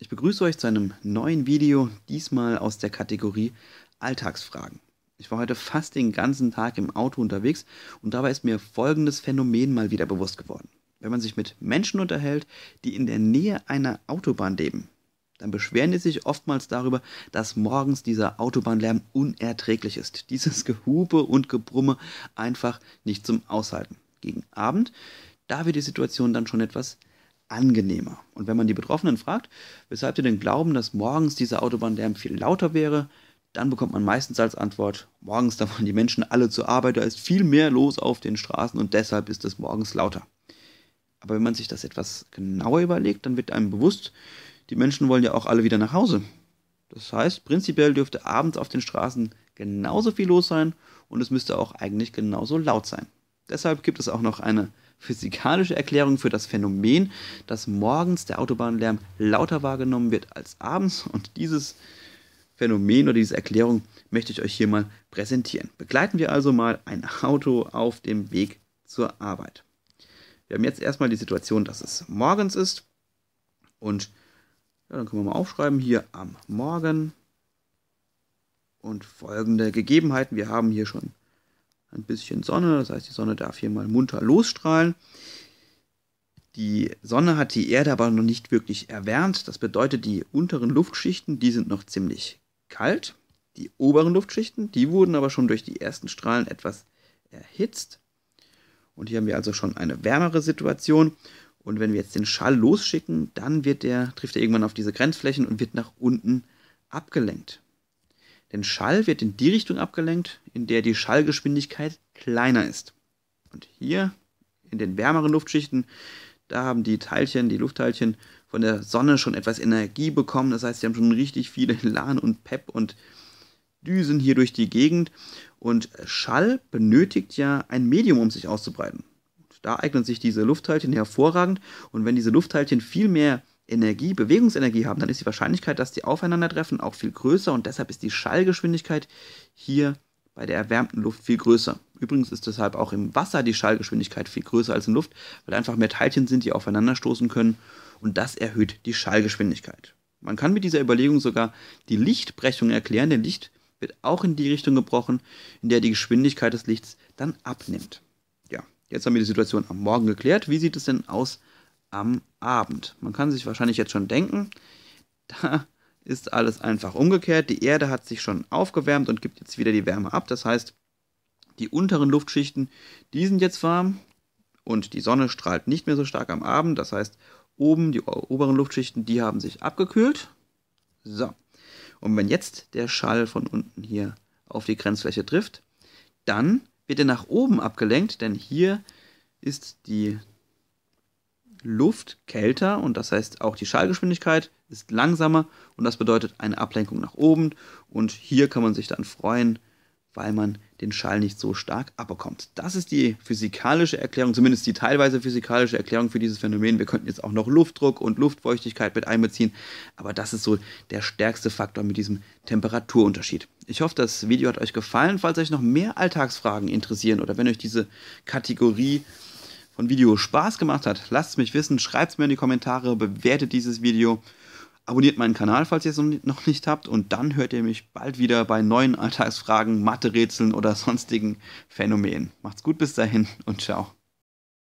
Ich begrüße euch zu einem neuen Video, diesmal aus der Kategorie Alltagsfragen. Ich war heute fast den ganzen Tag im Auto unterwegs und dabei ist mir folgendes Phänomen mal wieder bewusst geworden. Wenn man sich mit Menschen unterhält, die in der Nähe einer Autobahn leben, dann beschweren die sich oftmals darüber, dass morgens dieser Autobahnlärm unerträglich ist. Dieses Gehupe und Gebrumme einfach nicht zum Aushalten. Gegen Abend, da wird die Situation dann schon etwas angenehmer. Und wenn man die Betroffenen fragt, weshalb sie denn glauben, dass morgens dieser Autobahnlärm viel lauter wäre, dann bekommt man meistens als Antwort, morgens da waren die Menschen alle zur Arbeit, da ist viel mehr los auf den Straßen und deshalb ist es morgens lauter. Aber wenn man sich das etwas genauer überlegt, dann wird einem bewusst, die Menschen wollen ja auch alle wieder nach Hause. Das heißt, prinzipiell dürfte abends auf den Straßen genauso viel los sein und es müsste auch eigentlich genauso laut sein. Deshalb gibt es auch noch eine physikalische Erklärung für das Phänomen, dass morgens der Autobahnlärm lauter wahrgenommen wird als abends und dieses Phänomen oder diese Erklärung möchte ich euch hier mal präsentieren. Begleiten wir also mal ein Auto auf dem Weg zur Arbeit. Wir haben jetzt erstmal die Situation, dass es morgens ist und ja, dann können wir mal aufschreiben hier am Morgen und folgende Gegebenheiten. Wir haben hier schon ein bisschen Sonne, das heißt, die Sonne darf hier mal munter losstrahlen. Die Sonne hat die Erde aber noch nicht wirklich erwärmt. Das bedeutet, die unteren Luftschichten, die sind noch ziemlich kalt. Die oberen Luftschichten, die wurden aber schon durch die ersten Strahlen etwas erhitzt. Und hier haben wir also schon eine wärmere Situation. Und wenn wir jetzt den Schall losschicken, dann wird der, trifft er irgendwann auf diese Grenzflächen und wird nach unten abgelenkt. Denn Schall wird in die Richtung abgelenkt, in der die Schallgeschwindigkeit kleiner ist. Und hier in den wärmeren Luftschichten, da haben die Teilchen, die Luftteilchen von der Sonne schon etwas Energie bekommen. Das heißt, sie haben schon richtig viele Lan und Pep und Düsen hier durch die Gegend. Und Schall benötigt ja ein Medium, um sich auszubreiten. da eignen sich diese Luftteilchen hervorragend. Und wenn diese Luftteilchen viel mehr Energie, Bewegungsenergie haben, dann ist die Wahrscheinlichkeit, dass die aufeinandertreffen, auch viel größer und deshalb ist die Schallgeschwindigkeit hier bei der erwärmten Luft viel größer. Übrigens ist deshalb auch im Wasser die Schallgeschwindigkeit viel größer als in Luft, weil einfach mehr Teilchen sind, die aufeinanderstoßen können und das erhöht die Schallgeschwindigkeit. Man kann mit dieser Überlegung sogar die Lichtbrechung erklären, denn Licht wird auch in die Richtung gebrochen, in der die Geschwindigkeit des Lichts dann abnimmt. Ja, jetzt haben wir die Situation am Morgen geklärt. Wie sieht es denn aus am Abend. Man kann sich wahrscheinlich jetzt schon denken, da ist alles einfach umgekehrt. Die Erde hat sich schon aufgewärmt und gibt jetzt wieder die Wärme ab. Das heißt, die unteren Luftschichten, die sind jetzt warm und die Sonne strahlt nicht mehr so stark am Abend. Das heißt, oben die oberen Luftschichten, die haben sich abgekühlt. So. Und wenn jetzt der Schall von unten hier auf die Grenzfläche trifft, dann wird er nach oben abgelenkt, denn hier ist die Luft kälter und das heißt auch die Schallgeschwindigkeit ist langsamer und das bedeutet eine Ablenkung nach oben und hier kann man sich dann freuen, weil man den Schall nicht so stark abbekommt. Das ist die physikalische Erklärung, zumindest die teilweise physikalische Erklärung für dieses Phänomen. Wir könnten jetzt auch noch Luftdruck und Luftfeuchtigkeit mit einbeziehen, aber das ist so der stärkste Faktor mit diesem Temperaturunterschied. Ich hoffe, das Video hat euch gefallen. Falls euch noch mehr Alltagsfragen interessieren oder wenn euch diese Kategorie von Video Spaß gemacht hat, lasst es mich wissen, schreibt es mir in die Kommentare, bewertet dieses Video, abonniert meinen Kanal, falls ihr es noch nicht habt und dann hört ihr mich bald wieder bei neuen Alltagsfragen, Mathe-Rätseln oder sonstigen Phänomenen. Macht's gut bis dahin und ciao.